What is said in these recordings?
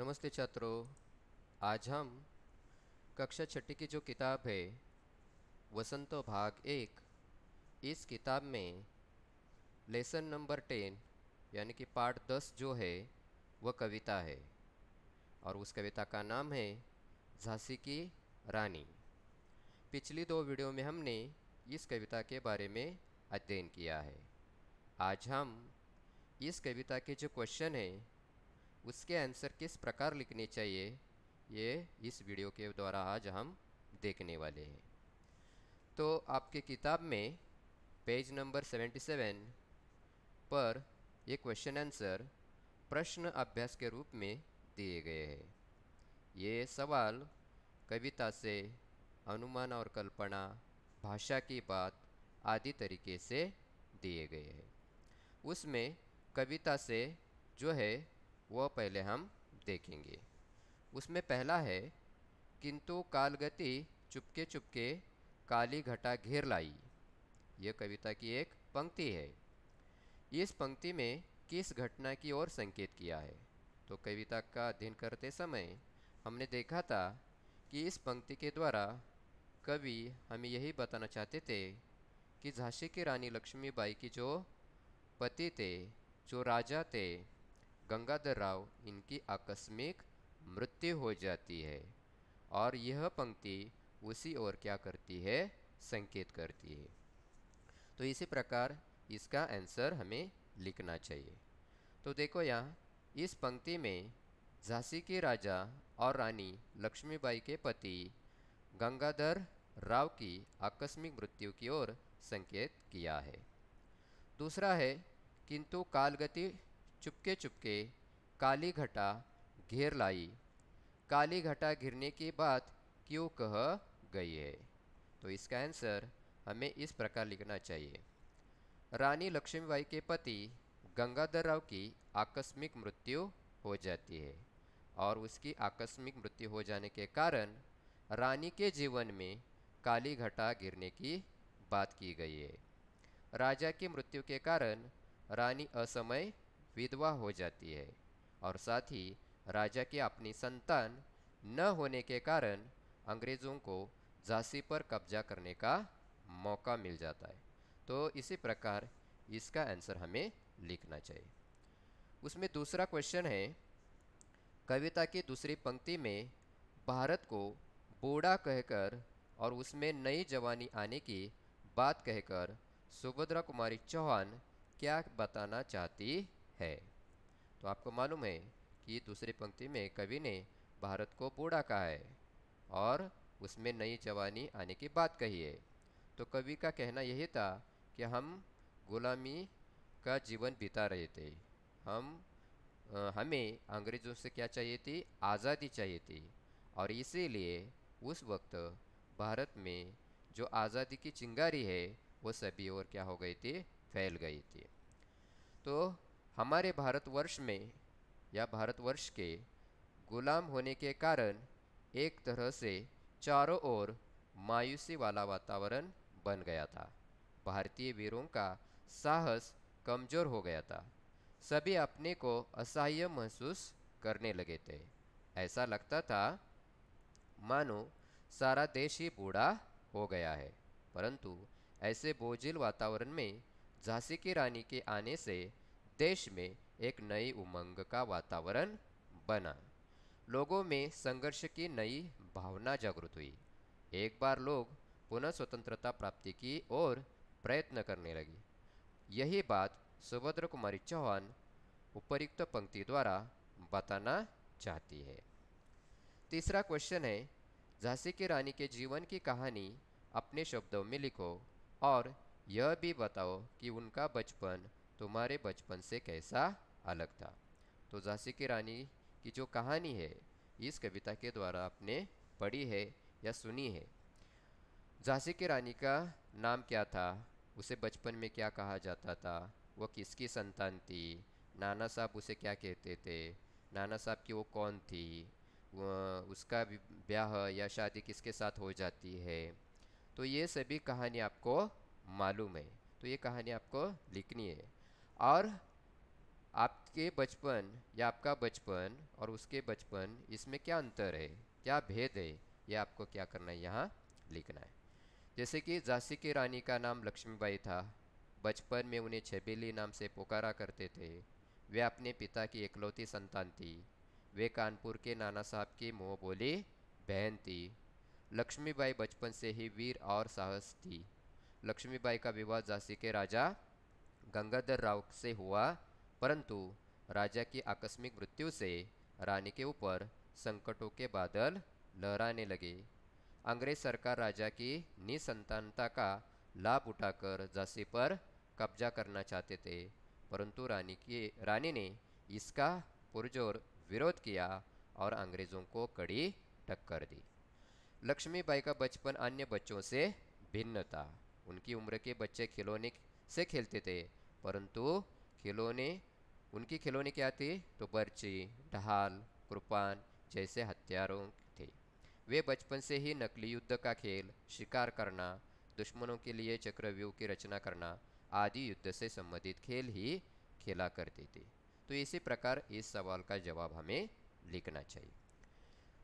नमस्ते छात्रों आज हम कक्षा छठी की जो किताब है वसंतो भाग एक इस किताब में लेसन नंबर टेन यानी कि पार्ट दस जो है वह कविता है और उस कविता का नाम है झांसी की रानी पिछली दो वीडियो में हमने इस कविता के बारे में अध्ययन किया है आज हम इस कविता के जो क्वेश्चन हैं उसके आंसर किस प्रकार लिखने चाहिए ये इस वीडियो के द्वारा आज हम देखने वाले हैं तो आपके किताब में पेज नंबर 77 पर ये क्वेश्चन आंसर प्रश्न अभ्यास के रूप में दिए गए हैं ये सवाल कविता से अनुमान और कल्पना भाषा की बात आदि तरीके से दिए गए हैं उसमें कविता से जो है वह पहले हम देखेंगे उसमें पहला है किंतु कालगति चुपके चुपके काली घटा घेर लाई यह कविता की एक पंक्ति है इस पंक्ति में किस घटना की ओर संकेत किया है तो कविता का अध्ययन करते समय हमने देखा था कि इस पंक्ति के द्वारा कवि हमें यही बताना चाहते थे कि झांसी की रानी लक्ष्मीबाई की जो पति थे जो राजा थे गंगाधर राव इनकी आकस्मिक मृत्यु हो जाती है और यह पंक्ति उसी ओर क्या करती है संकेत करती है तो इसी प्रकार इसका आंसर हमें लिखना चाहिए तो देखो यहाँ इस पंक्ति में झांसी के राजा और रानी लक्ष्मीबाई के पति गंगाधर राव की आकस्मिक मृत्यु की ओर संकेत किया है दूसरा है किंतु कालगति चुपके चुपके काली घटा घेर लाई काली घटा घिरने के बाद क्यों कह गई है तो इसका आंसर हमें इस प्रकार लिखना चाहिए रानी लक्ष्मीबाई के पति गंगाधर राव की आकस्मिक मृत्यु हो जाती है और उसकी आकस्मिक मृत्यु हो जाने के कारण रानी के जीवन में काली घटा गिरने की बात की गई है राजा की मृत्यु के कारण रानी असमय विधवा हो जाती है और साथ ही राजा की अपनी संतान न होने के कारण अंग्रेज़ों को झांसी पर कब्जा करने का मौका मिल जाता है तो इसी प्रकार इसका आंसर हमें लिखना चाहिए उसमें दूसरा क्वेश्चन है कविता की दूसरी पंक्ति में भारत को बूढ़ा कहकर और उसमें नई जवानी आने की बात कहकर सुभद्रा कुमारी चौहान क्या बताना चाहती है तो आपको मालूम है कि दूसरी पंक्ति में कवि ने भारत को बूढ़ा कहा है और उसमें नई जवानी आने की बात कही है तो कवि का कहना यही था कि हम गुलामी का जीवन बिता रहे थे हम हमें अंग्रेज़ों से क्या चाहिए थी आज़ादी चाहिए थी और इसीलिए उस वक्त भारत में जो आज़ादी की चिंगारी है वो सभी और क्या हो गई थी फैल गई थी तो हमारे भारतवर्ष में या भारतवर्ष के गुलाम होने के कारण एक तरह से चारों ओर मायूसी वाला वातावरण बन गया था भारतीय वीरों का साहस कमज़ोर हो गया था सभी अपने को असह्य महसूस करने लगे थे ऐसा लगता था मानो सारा देश ही बूढ़ा हो गया है परंतु ऐसे बोझिल वातावरण में झांसी की रानी के आने से देश में एक नई उमंग का वातावरण बना लोगों में संघर्ष की नई भावना जागृत हुई एक बार लोग पुनः स्वतंत्रता प्राप्ति की ओर प्रयत्न करने लगे यही बात सुभद्र कुमारी चौहान उपरुक्त पंक्ति द्वारा बताना चाहती है तीसरा क्वेश्चन है झांसी की रानी के जीवन की कहानी अपने शब्दों में लिखो और यह भी बताओ कि उनका बचपन तुम्हारे बचपन से कैसा अलग था तो झांसी की रानी की जो कहानी है इस कविता के द्वारा आपने पढ़ी है या सुनी है झांसी की रानी का नाम क्या था उसे बचपन में क्या कहा जाता था वह किसकी संतान थी नाना साहब उसे क्या कहते थे नाना साहब की वो कौन थी उसका ब्याह या शादी किसके साथ हो जाती है तो ये सभी कहानी आपको मालूम है तो ये कहानी आपको लिखनी है और आपके बचपन या आपका बचपन और उसके बचपन इसमें क्या अंतर है क्या भेद है ये आपको क्या करना है यहाँ लिखना है जैसे कि झांसी की रानी का नाम लक्ष्मीबाई था बचपन में उन्हें छबेली नाम से पुकारा करते थे वे अपने पिता की इकलौती संतान थी वे कानपुर के नाना साहब की मोह बोली बहन थी लक्ष्मीबाई बचपन से ही वीर और साहस थी लक्ष्मीबाई का विवाह झांसी के राजा गंगाधर राव से हुआ परंतु राजा की आकस्मिक मृत्यु से रानी के ऊपर संकटों के बादल लहराने लगे अंग्रेज सरकार राजा की निसंतानता का लाभ उठाकर झांसी पर कब्जा करना चाहते थे परंतु रानी की रानी ने इसका पुरजोर विरोध किया और अंग्रेज़ों को कड़ी टक्कर दी लक्ष्मीबाई का बचपन अन्य बच्चों से भिन्न था उनकी उम्र के बच्चे खिलौने से खेलते थे परंतु खिलौने उनके खिलौने क्या थे तो पर्ची ढाल कृपान जैसे हथियारों थे वे बचपन से ही नकली युद्ध का खेल शिकार करना दुश्मनों के लिए चक्रव्यूह की रचना करना आदि युद्ध से संबंधित खेल ही खेला करते थे तो इसी प्रकार इस सवाल का जवाब हमें लिखना चाहिए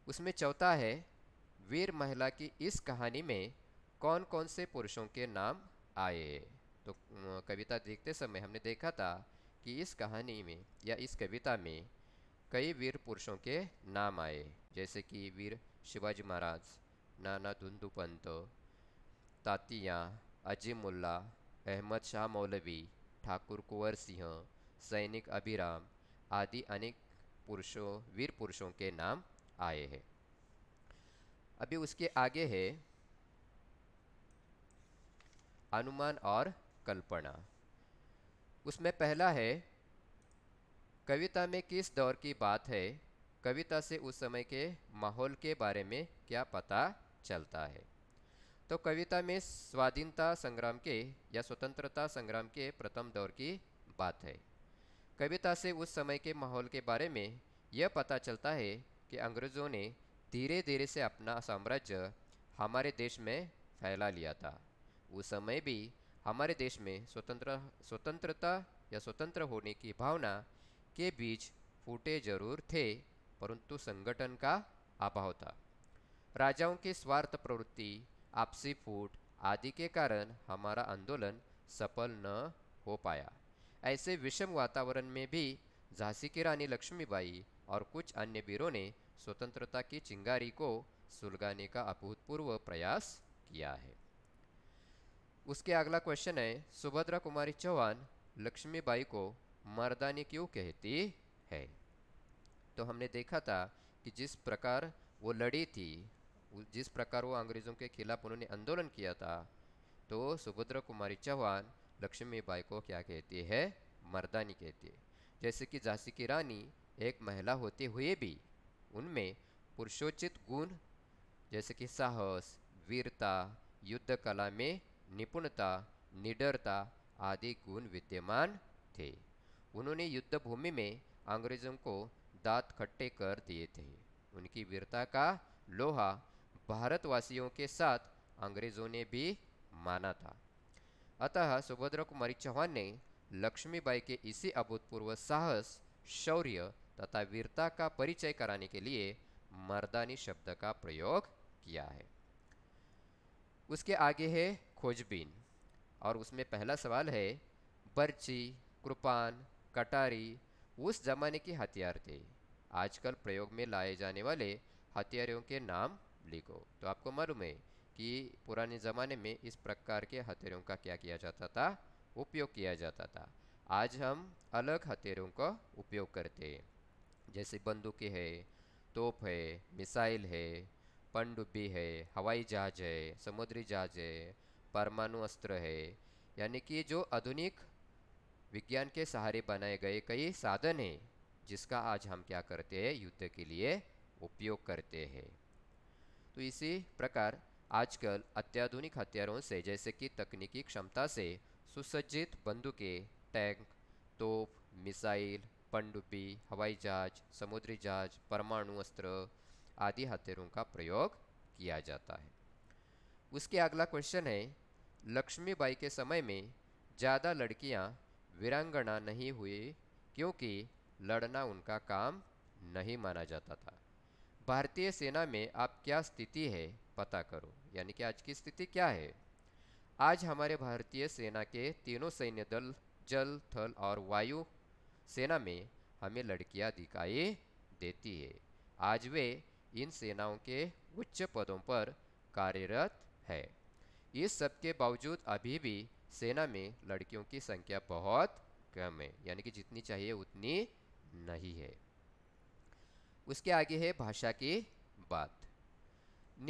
उसमें चौथा है वीर महिला की इस कहानी में कौन कौन से पुरुषों के नाम आए हैं तो कविता देखते समय हमने देखा था कि इस कहानी में या इस कविता में कई वीर पुरुषों के नाम आए जैसे कि वीर शिवाजी महाराज नाना धुंदुपंत पंत तातिया अजीमुल्ला अहमद शाह मौलवी ठाकुर कुंवर सिंह सैनिक अभिराम आदि अनेक पुरुषों वीर पुरुषों के नाम आए हैं अभी उसके आगे है अनुमान और कल्पना उसमें पहला है कविता में किस दौर की बात है कविता से उस समय के माहौल के बारे में क्या पता चलता है तो कविता में स्वाधीनता संग्राम के या स्वतंत्रता संग्राम के प्रथम दौर की बात है कविता से उस समय के माहौल के बारे में यह पता चलता है कि अंग्रेज़ों ने धीरे धीरे से अपना साम्राज्य हमारे देश में फैला लिया था उस समय भी हमारे देश में स्वतंत्र स्वतंत्रता या स्वतंत्र होने की भावना के बीच फूटे जरूर थे परंतु संगठन का अभाव था राजाओं की स्वार्थ प्रवृत्ति आपसी फूट आदि के कारण हमारा आंदोलन सफल न हो पाया ऐसे विषम वातावरण में भी झांसी की रानी लक्ष्मीबाई और कुछ अन्य वीरों ने स्वतंत्रता की चिंगारी को सुलगाने का अभूतपूर्व प्रयास किया है उसके अगला क्वेश्चन है सुभद्रा कुमारी चौहान लक्ष्मीबाई को मर्दानी क्यों कहती है तो हमने देखा था कि जिस प्रकार वो लड़ी थी जिस प्रकार वो अंग्रेज़ों के खिलाफ उन्होंने आंदोलन किया था तो सुभद्रा कुमारी चौहान लक्ष्मीबाई को क्या कहती है मर्दानी कहती है जैसे कि झांसी की रानी एक महिला होते हुए भी उनमें पुरुषोचित गुण जैसे कि साहस वीरता युद्ध कला में निपुणता निडरता आदि गुण विद्यमान थे उन्होंने युद्ध भूमि में अंग्रेजों को दांत खट्टे कर दिए थे उनकी वीरता का लोहा भारतवासियों के साथ अंग्रेजों ने भी माना था अतः सुभद्र कुमारी चौहान ने लक्ष्मीबाई के इसी अभूतपूर्व साहस शौर्य तथा वीरता का परिचय कराने के लिए मर्दानी शब्द का प्रयोग किया है उसके आगे है खोजबीन और उसमें पहला सवाल है बर्ची कृपान कटारी उस ज़माने के हथियार थे आजकल प्रयोग में लाए जाने वाले हथियारों के नाम लिखो तो आपको मालूम है कि पुराने ज़माने में इस प्रकार के हथियारों का क्या किया जाता था उपयोग किया जाता था आज हम अलग हथियारों का उपयोग करते हैं जैसे बंदूकें है तोप है मिसाइल है पनडुब्बी है हवाई जहाज है समुद्री जहाज है परमाणु अस्त्र है यानी कि जो आधुनिक विज्ञान के सहारे बनाए गए कई साधन हैं जिसका आज हम क्या करते हैं युद्ध के लिए उपयोग करते हैं तो इसी प्रकार आजकल अत्याधुनिक हथियारों से जैसे कि तकनीकी क्षमता से सुसज्जित बंदूकें टैंक तोप मिसाइल पनडुब्बी हवाई जहाज समुद्री जहाज परमाणु अस्त्र आदि हथियारों का प्रयोग किया जाता है उसके अगला क्वेश्चन है लक्ष्मीबाई के समय में ज़्यादा लड़कियां वीरांगना नहीं हुई क्योंकि लड़ना उनका काम नहीं माना जाता था भारतीय सेना में आप क्या स्थिति है पता करो यानी कि आज की स्थिति क्या है आज हमारे भारतीय सेना के तीनों सैन्य दल जल थल और वायु सेना में हमें लड़कियां दिखाई देती है आज वे इन सेनाओं के उच्च पदों पर कार्यरत है इस सब के बावजूद अभी भी सेना में लड़कियों की संख्या बहुत कम है यानी कि जितनी चाहिए उतनी नहीं है उसके आगे है भाषा की बात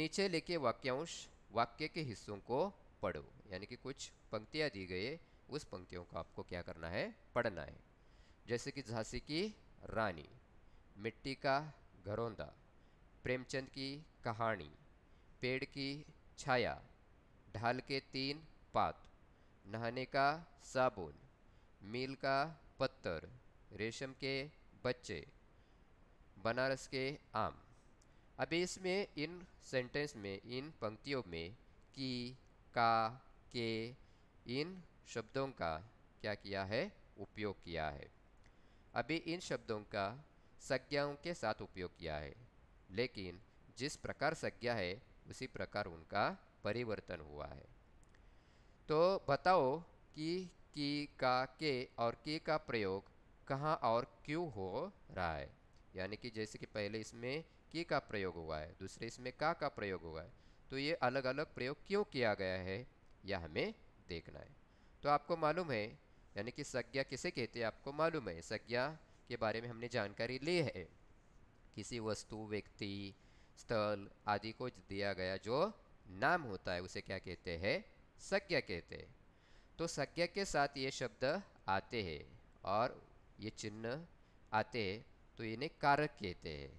नीचे लेके वाक्यांश वाक्य के हिस्सों को पढ़ो यानी कि कुछ पंक्तियाँ दी गई उस पंक्तियों को आपको क्या करना है पढ़ना है जैसे कि झांसी की रानी मिट्टी का घरोंदा प्रेमचंद की कहानी पेड़ की छाया ढाल के तीन पात नहाने का साबुन मील का पत्थर रेशम के बच्चे बनारस के आम अब इसमें इन सेंटेंस में इन पंक्तियों में की का के इन शब्दों का क्या किया है उपयोग किया है अभी इन शब्दों का संज्ञाओं के साथ उपयोग किया है लेकिन जिस प्रकार संज्ञा है उसी प्रकार उनका परिवर्तन हुआ है तो बताओ कि की का के और के का प्रयोग कहाँ और क्यों हो रहा है यानी कि जैसे कि पहले इसमें के का प्रयोग हुआ है दूसरे इसमें का का प्रयोग हुआ है तो ये अलग अलग प्रयोग क्यों किया गया है यह हमें देखना है तो आपको मालूम है यानी कि संज्ञा किसे कहते हैं आपको मालूम है संज्ञा के बारे में हमने जानकारी ली है किसी वस्तु व्यक्ति स्थल आदि को दिया गया जो नाम होता है उसे क्या कहते हैं सज्ञा कहते हैं तो सज्ञा के साथ ये शब्द आते हैं और ये चिन्ह आते हैं तो इन्हें कारक कहते हैं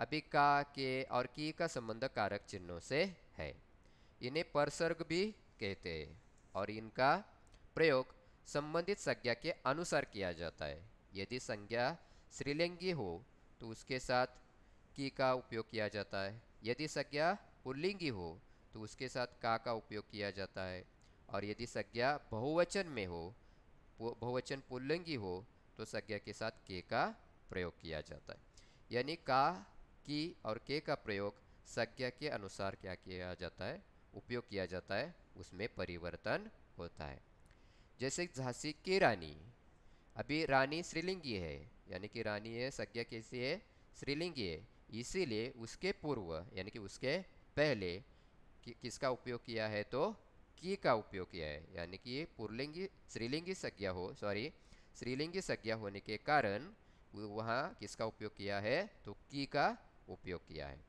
अभी का के और की का संबंध कारक चिन्हों से है इन्हें परसर्ग भी कहते हैं और इनका प्रयोग संबंधित संज्ञा के अनुसार किया जाता है यदि संज्ञा श्रीलिंगी हो तो उसके साथ की का उपयोग किया जाता है यदि संज्ञा पुल्लिंगी हो तो उसके साथ का का उपयोग किया जाता है और यदि संज्ञा बहुवचन में हो बहुवचन पुल्लिंगी हो तो संज्ञा के साथ के का प्रयोग किया जाता है यानी का की और के का प्रयोग संज्ञा के अनुसार क्या किया जाता है उपयोग किया जाता है उसमें परिवर्तन होता है जैसे झांसी की रानी अभी रानी श्रीलिंगी है यानी कि रानी है संज्ञा कैसी है श्रीलिंगी है इसीलिए उसके पूर्व यानी कि उसके पहले कि, किसका उपयोग किया है तो की का उपयोग किया है यानी कि ये पुरलिंगी श्रीलिंगी संज्ञा हो सॉरी श्रीलिंगी संज्ञा होने के कारण वहाँ किसका उपयोग किया है तो की का उपयोग किया है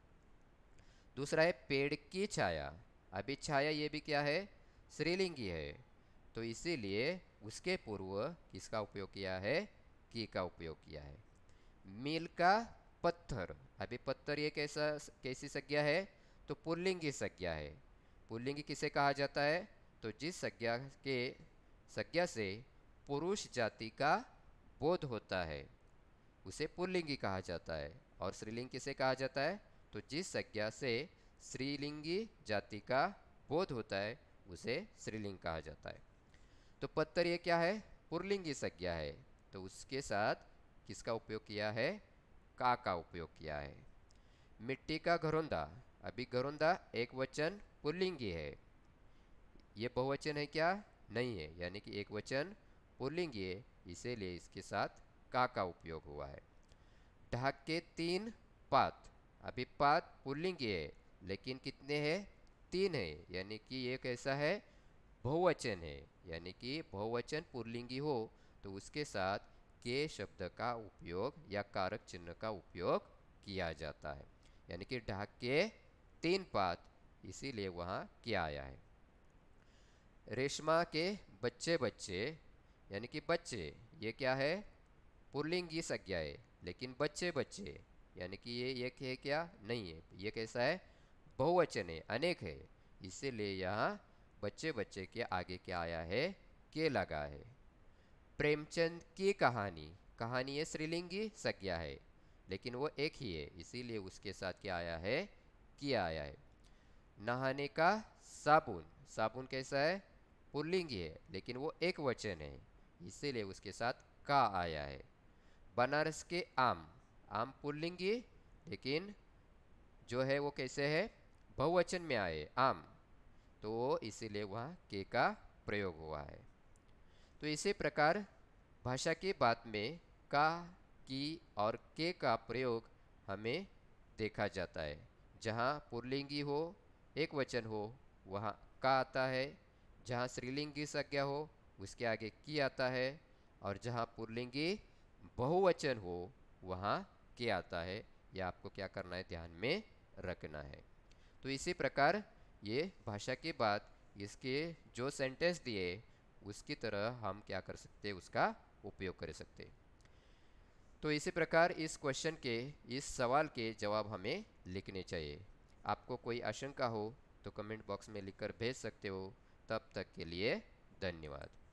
दूसरा है पेड़ की छाया अभी छाया ये भी क्या है श्रीलिंगी है तो इसीलिए उसके पूर्व किसका उपयोग किया है की का उपयोग किया है मील का पत्थर अभी पत्थर ये कैसा कैसी संज्ञा है तो पुल्लिंगी संज्ञा है पुल्लिंगी किसे कहा जाता है तो जिस संज्ञा के संज्ञा से पुरुष जाति का बोध होता है उसे पुल्लिंगी कहा जाता है और स्त्रीलिंग किसे कहा जाता है तो जिस संज्ञा से स्त्रीलिंगी जाति का बोध होता है उसे स्त्रीलिंग कहा जाता है तो पत्थर ये क्या है पुरलिंगी संज्ञा है तो उसके साथ किसका उपयोग किया है का का उपयोग किया है मिट्टी का घरोंदा अभी गरुंदा एक वचन पुल्लिंगी है ये बहुवचन है क्या नहीं है यानी कि एक वचन पुल्लिंगी है इसीलिए इसके साथ का का उपयोग हुआ है ढाक के तीन पात अभी पात पुल्लिंगी है लेकिन कितने हैं तीन है यानी कि ये कैसा है बहुवचन है यानी कि बहुवचन पुल्लिंगी हो तो उसके साथ के शब्द का उपयोग या कारक चिन्ह का उपयोग किया जाता है यानी कि ढाक के तीन पात इसीलिए वहाँ क्या आया है रेशमा के बच्चे बच्चे यानी कि बच्चे ये क्या है पुरलिंगी संज्ञा है लेकिन बच्चे बच्चे यानी कि ये एक है क्या नहीं है ये कैसा है बहुवचन है अनेक है इसीलिए यहाँ बच्चे बच्चे के आगे क्या आया है के लगा है प्रेमचंद की कहानी कहानी ये श्रीलिंगी संज्ञा है लेकिन वो एक ही है इसीलिए उसके साथ क्या आया है किया आया है नहाने का साबुन साबुन कैसा है पुल्लिंगी है लेकिन वो एक वचन है इसीलिए उसके साथ का आया है बनारस के आम आम पुल्लिंगी लेकिन जो है वो कैसे है बहुवचन में आए आम तो इसीलिए वहाँ के का प्रयोग हुआ है तो इसी प्रकार भाषा के बात में का की और के का प्रयोग हमें देखा जाता है जहाँ पुरलिंगी हो एक वचन हो वहाँ का आता है जहाँ स्त्रीलिंगी संज्ञा हो उसके आगे की आता है और जहाँ पुरलिंगी बहुवचन हो वहाँ के आता है यह आपको क्या करना है ध्यान में रखना है तो इसी प्रकार ये भाषा की बात इसके जो सेंटेंस दिए उसकी तरह हम क्या कर सकते उसका उपयोग कर सकते तो इसी प्रकार इस क्वेश्चन के इस सवाल के जवाब हमें लिखने चाहिए आपको कोई आशंका हो तो कमेंट बॉक्स में लिखकर भेज सकते हो तब तक के लिए धन्यवाद